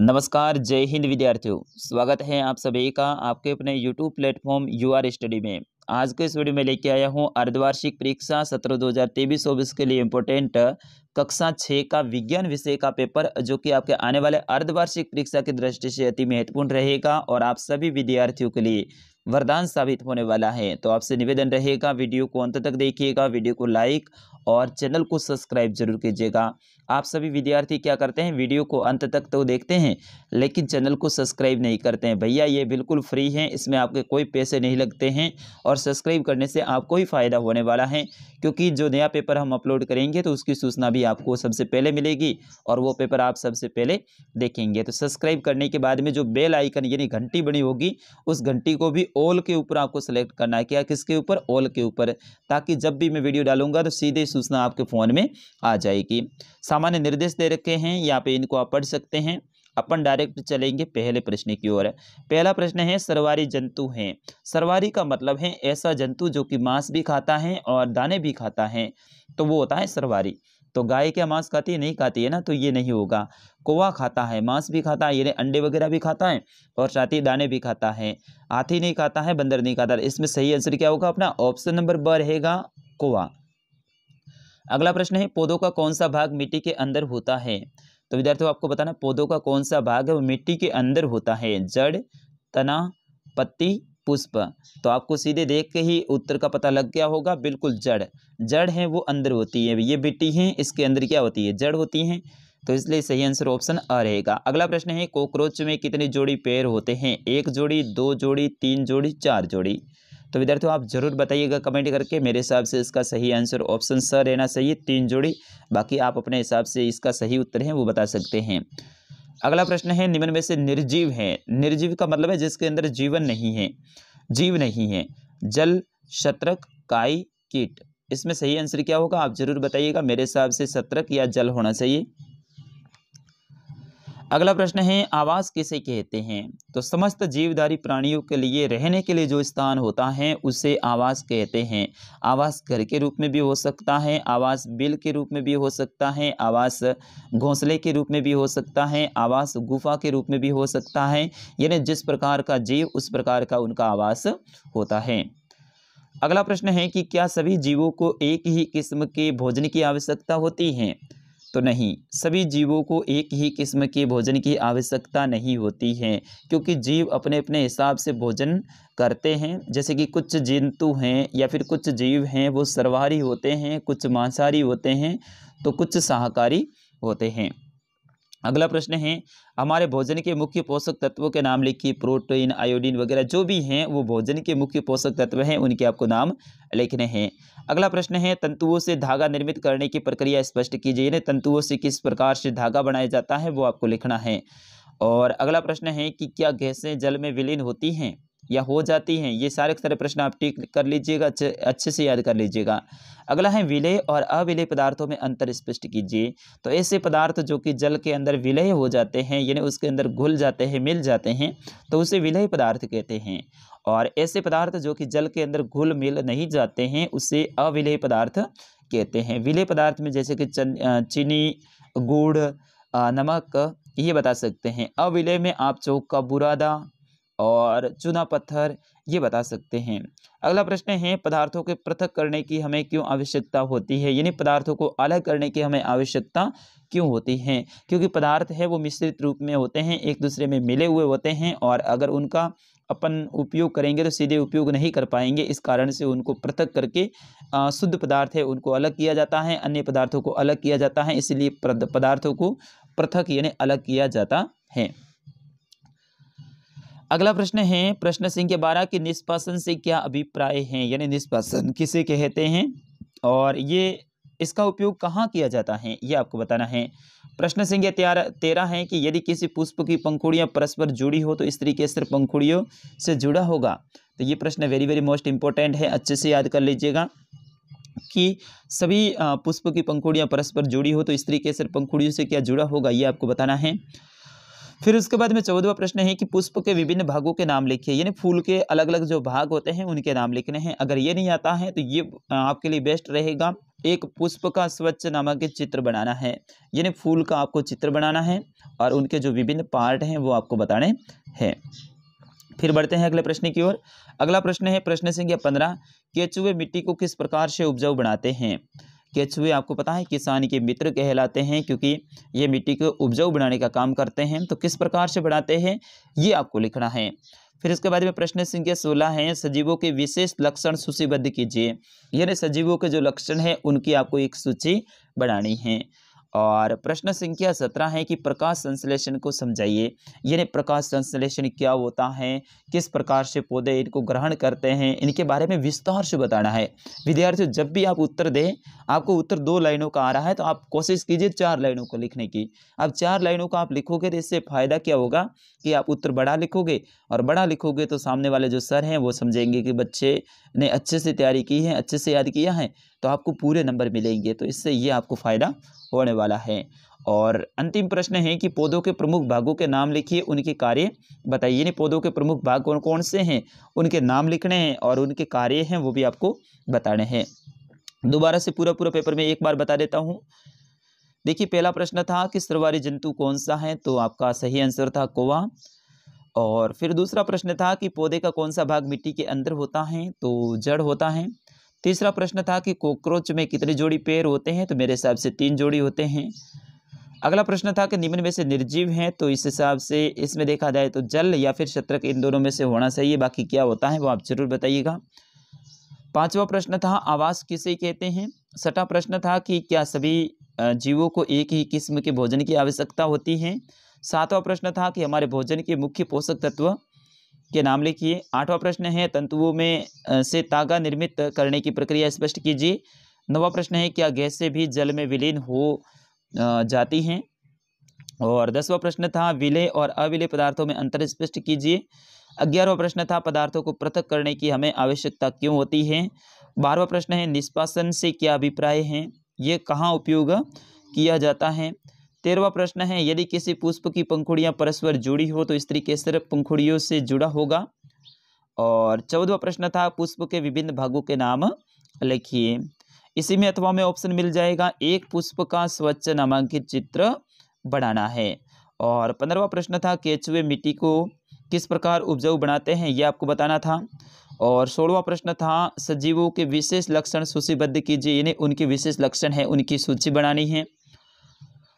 नमस्कार जय हिंद विद्यार्थियों स्वागत है आप सभी का आपके अपने YouTube platform U R study में आज के इस वीडियो में लेके आया हूँ अर्धवार्षिक परीक्षा सत्र दो हज़ार तेईस चौबीस के लिए इम्पोर्टेंट कक्षा छः का विज्ञान विषय का पेपर जो कि आपके आने वाले अर्धवार्षिक परीक्षा की दृष्टि से अति महत्वपूर्ण रहेगा और आप सभी विद्यार्थियों के लिए वरदान साबित होने वाला है तो आपसे निवेदन रहेगा वीडियो को अंत तक देखिएगा वीडियो को लाइक और चैनल को सब्सक्राइब जरूर कीजिएगा आप सभी विद्यार्थी क्या करते हैं वीडियो को अंत तक तो देखते हैं लेकिन चैनल को सब्सक्राइब नहीं करते हैं भैया ये बिल्कुल फ्री है इसमें आपके कोई पैसे नहीं लगते हैं और सब्सक्राइब करने से आपको ही फ़ायदा होने वाला है क्योंकि जो नया पेपर हम अपलोड करेंगे तो उसकी सूचना भी आपको सबसे पहले मिलेगी और वो पेपर आप सबसे पहले देखेंगे तो सब्सक्राइब करने के बाद में जो बेल आइकन यानी घंटी बनी होगी उस घंटी को भी ऑल के ऊपर आपको सेलेक्ट करना है क्या किसके ऊपर ऑल के ऊपर ताकि जब भी मैं वीडियो डालूंगा तो सीधे सूचना आपके फ़ोन में आ जाएगी सामान्य निर्देश दे रखे हैं यहाँ पे इनको आप पढ़ सकते हैं अपन डायरेक्ट चलेंगे पहले प्रश्न की ओर पहला प्रश्न है सरवारी जंतु हैं सरवारी का मतलब है ऐसा जंतु जो कि मांस भी खाता है और दाने भी खाता है तो वो होता है सरवारी तो गाय क्या मांस खाती है नहीं खाती है ना तो ये नहीं होगा कोवा खाता है मांस भी खाता है ये अंडे वगैरह भी खाता है और साथ ही दाने भी खाता है हाथी नहीं खाता है बंदर नहीं खाता इसमें सही आंसर क्या होगा अपना ऑप्शन नंबर ब रहेगा कोवा अगला प्रश्न है पौधों का कौन सा भाग मिट्टी के अंदर होता है तो विद्यार्थियों आपको बताना पौधों का कौन सा भाग है वो मिट्टी के अंदर होता है जड़ तना पत्ती पुष्प तो आपको सीधे देख के ही उत्तर का पता लग गया होगा बिल्कुल जड़ जड़ है वो अंदर होती है ये मिट्टी है इसके अंदर क्या होती है जड़ होती है तो इसलिए सही आंसर ऑप्शन आ रहेगा अगला प्रश्न है कॉकरोच में कितने जोड़ी पैर होते हैं एक जोड़ी दो जोड़ी तीन जोड़ी चार जोड़ी तो विद्यार्थियों आप ज़रूर बताइएगा कमेंट करके मेरे हिसाब से इसका सही आंसर ऑप्शन स रहना चाहिए तीन जोड़ी बाकी आप अपने हिसाब से इसका सही उत्तर है वो बता सकते हैं अगला प्रश्न है निम्न में से निर्जीव है निर्जीव का मतलब है जिसके अंदर जीवन नहीं है जीव नहीं है जल शत्रक काई कीट इसमें सही आंसर क्या होगा आप जरूर बताइएगा मेरे हिसाब से शत्रक या जल होना चाहिए अगला प्रश्न है आवास किसे कहते हैं तो समस्त जीवधारी प्राणियों के लिए रहने के लिए जो स्थान होता है उसे आवास कहते हैं आवास घर के रूप में भी हो सकता है आवास बिल के रूप में भी हो सकता है आवास घोंसले के रूप में भी हो सकता है आवास गुफा के रूप में भी हो सकता है यानी जिस प्रकार का जीव उस प्रकार का उनका आवास होता है अगला प्रश्न है कि क्या सभी जीवों को एक ही किस्म के भोजन की आवश्यकता होती है तो नहीं सभी जीवों को एक ही किस्म के भोजन की आवश्यकता नहीं होती है क्योंकि जीव अपने अपने हिसाब से भोजन करते हैं जैसे कि कुछ जंतु हैं या फिर कुछ जीव हैं वो सर्वाहारी होते हैं कुछ मांसाहारी होते हैं तो कुछ शाकाहारी होते हैं अगला प्रश्न है हमारे भोजन के मुख्य पोषक तत्वों के नाम लिखिए प्रोटीन आयोडीन वगैरह जो भी हैं वो भोजन के मुख्य पोषक तत्व हैं उनके आपको नाम लिखने हैं अगला प्रश्न है तंतुओं से धागा निर्मित करने की प्रक्रिया स्पष्ट कीजिए यानी तंतुओं से किस प्रकार से धागा बनाया जाता है वो आपको लिखना है और अगला प्रश्न है कि क्या गैसें जल में विलीन होती हैं या हो जाती हैं ये सारे सारे प्रश्न आप टिक कर लीजिएगा अच्छे अच्छे से याद कर लीजिएगा अगला है विलय और अविलय पदार्थों में अंतर स्पष्ट कीजिए तो ऐसे पदार्थ जो कि जल के अंदर विलय हो जाते हैं यानी उसके अंदर घुल जाते हैं मिल जाते हैं तो उसे विलय पदार्थ कहते हैं और ऐसे पदार्थ जो कि जल के अंदर घुल मिल नहीं जाते हैं उसे अविलय पदार्थ कहते हैं विलय पदार्थ में जैसे कि चीनी गुड़ नमक ये बता सकते हैं अविलय में आप चौक का बुरादा और चूना पत्थर ये बता सकते हैं अगला प्रश्न है पदार्थों के पृथक करने की हमें क्यों आवश्यकता होती है यानी पदार्थों को अलग करने की हमें आवश्यकता क्यों होती है क्योंकि पदार्थ है वो मिश्रित रूप में होते हैं एक दूसरे में मिले हुए होते हैं और अगर उनका अपन उपयोग करेंगे तो सीधे उपयोग नहीं कर पाएंगे इस कारण से उनको पृथक करके शुद्ध पदार्थ है उनको अलग किया जाता है अन्य पदार्थों को अलग किया जाता है इसलिए पदार्थों को पृथक यानी अलग किया जाता है अगला प्रश्न है प्रश्न संख्या बारह के निष्पासन से क्या अभिप्राय है यानी निष्पासन किसे कहते हैं और ये इसका उपयोग कहाँ किया जाता है ये आपको बताना है प्रश्न संख्या तेरह तेरह है कि यदि किसी पुष्प की पंखुड़ियाँ परस्पर जुड़ी हो तो इस तरीके से पंखुड़ियों से जुड़ा होगा तो ये प्रश्न वेरी वेरी मोस्ट इंपॉर्टेंट है अच्छे से याद कर लीजिएगा कि सभी पुष्प की पंखुड़ियाँ परस्पर जुड़ी हो तो इस तरीके से पंखुड़ियों से क्या जुड़ा होगा ये आपको बताना है फिर उसके बाद में चौदवा प्रश्न है कि पुष्प के विभिन्न भागों के नाम लिखिए यानी फूल के अलग अलग जो भाग होते हैं उनके नाम लिखने हैं अगर ये नहीं आता है तो ये आपके लिए बेस्ट रहेगा एक पुष्प का स्वच्छ नामक चित्र बनाना है यानी फूल का आपको चित्र बनाना है और उनके जो विभिन्न पार्ट हैं वो आपको बताने हैं फिर बढ़ते हैं अगले प्रश्न की ओर अगला प्रश्न है प्रश्न संख्या पंद्रह केचुए मिट्टी को किस प्रकार से उपजाऊ बनाते हैं केचुए आपको पता है किसान के मित्र कहलाते हैं क्योंकि ये मिट्टी को उपजाऊ बनाने का काम करते हैं तो किस प्रकार से बढ़ाते हैं ये आपको लिखना है फिर इसके बाद में प्रश्न संख्या सोलह है सजीवों के विशेष लक्षण सूचीबद्ध कीजिए यानी सजीवों के जो लक्षण हैं उनकी आपको एक सूची बनानी है और प्रश्न संख्या सत्रह है कि प्रकाश संश्लेषण को समझाइए यानी प्रकाश संश्लेषण क्या होता है किस प्रकार से पौधे इनको ग्रहण करते हैं इनके बारे में विस्तार से बताना है विद्यार्थियों जब भी आप उत्तर दें आपको उत्तर दो लाइनों का आ रहा है तो आप कोशिश कीजिए चार लाइनों को लिखने की अब चार लाइनों का आप लिखोगे तो इससे फ़ायदा क्या होगा कि आप उत्तर बड़ा लिखोगे और बड़ा लिखोगे तो सामने वाले जो सर हैं वो समझेंगे कि बच्चे ने अच्छे से तैयारी की है अच्छे से याद किया है तो आपको पूरे नंबर मिलेंगे तो इससे ये आपको फ़ायदा होने वाला है और अंतिम प्रश्न है कि पौधों के प्रमुख भागों के नाम लिखिए उनके कार्य बताइए यानी पौधों के प्रमुख भाग कौन कौन से हैं उनके नाम लिखने हैं और उनके कार्य हैं वो भी आपको बताने हैं दोबारा से पूरा पूरा पेपर में एक बार बता देता हूँ देखिए पहला प्रश्न था कि सर्वारी जंतु कौन सा है तो आपका सही आंसर था कोवा और फिर दूसरा प्रश्न था कि पौधे का कौन सा भाग मिट्टी के अंदर होता है तो जड़ होता है तीसरा प्रश्न था कि कॉकरोच में कितने जोड़ी पैर होते हैं तो मेरे हिसाब से तीन जोड़ी होते हैं अगला प्रश्न था कि निम्न में से निर्जीव हैं तो इस हिसाब से इसमें देखा जाए तो जल या फिर शत्रक इन दोनों में से होना चाहिए बाकी क्या होता है वो आप जरूर बताइएगा पांचवा प्रश्न था आवास किसे कहते हैं छठा प्रश्न था कि क्या सभी जीवों को एक ही किस्म के भोजन की आवश्यकता होती है सातवां प्रश्न था कि हमारे भोजन के मुख्य पोषक तत्व के नाम लिखिए आठवां प्रश्न है तंतुओं में से तागा निर्मित करने की प्रक्रिया स्पष्ट कीजिए नवा प्रश्न है क्या गैसें भी जल में विलीन हो जाती हैं और दसवां प्रश्न था विलय और अविलय पदार्थों में अंतर स्पष्ट कीजिए ग्यारहवा प्रश्न था पदार्थों को पृथक करने की हमें आवश्यकता क्यों होती है बारहवा प्रश्न है निष्पासन से क्या अभिप्राय हैं ये कहाँ उपयोग किया जाता है तेरवा प्रश्न है यदि किसी पुष्प की पंखुड़ियाँ परस्पर जुड़ी हो तो स्त्री केसर पंखुड़ियों से जुड़ा होगा और चौदवा प्रश्न था पुष्प के विभिन्न भागों के नाम लिखिए इसी में अथवा में ऑप्शन मिल जाएगा एक पुष्प का स्वच्छ नामांकित चित्र बनाना है और पंद्रवा प्रश्न था केचुए मिट्टी को किस प्रकार उपजाऊ बनाते हैं ये आपको बताना था और सोलवा प्रश्न था सजीवों के विशेष लक्षण सूचीबद्ध कीजिए यानी उनके विशेष लक्षण है उनकी सूची बनानी है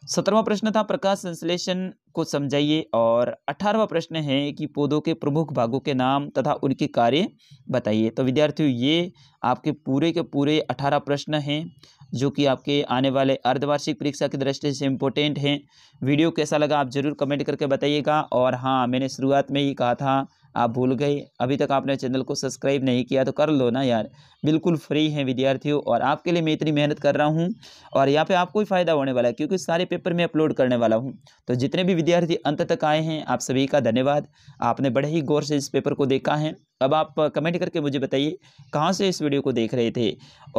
सत्रहवा प्रश्न था प्रकाश संश्लेषण को समझाइए और अठारहवा प्रश्न है कि पौधों के प्रमुख भागों के नाम तथा उनके कार्य बताइए तो विद्यार्थियों ये आपके पूरे के पूरे अठारह प्रश्न हैं जो कि आपके आने वाले अर्धवार्षिक परीक्षा की दृष्टि से इम्पोर्टेंट हैं वीडियो कैसा लगा आप ज़रूर कमेंट करके बताइएगा और हाँ मैंने शुरुआत में ही कहा था आप भूल गए अभी तक आपने चैनल को सब्सक्राइब नहीं किया तो कर लो ना यार बिल्कुल फ्री हैं विद्यार्थियों और आपके लिए मैं इतनी मेहनत कर रहा हूँ और यहाँ पे आपको ही फ़ायदा होने वाला है क्योंकि सारे पेपर मैं अपलोड करने वाला हूँ तो जितने भी विद्यार्थी अंत तक आए हैं आप सभी का धन्यवाद आपने बड़े ही गौर से इस पेपर को देखा है अब आप कमेंट करके मुझे बताइए कहाँ से इस वीडियो को देख रहे थे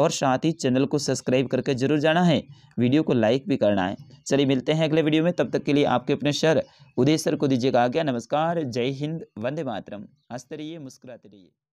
और साथ ही चैनल को सब्सक्राइब करके जरूर जाना है वीडियो को लाइक भी करना है चलिए मिलते हैं अगले वीडियो में तब तक के लिए आपके अपने शहर उदय सर को दीजिएगा आज्ञा नमस्कार जय हिंद वंदे मातरम हंसते रहिए मुस्कुराते रहिए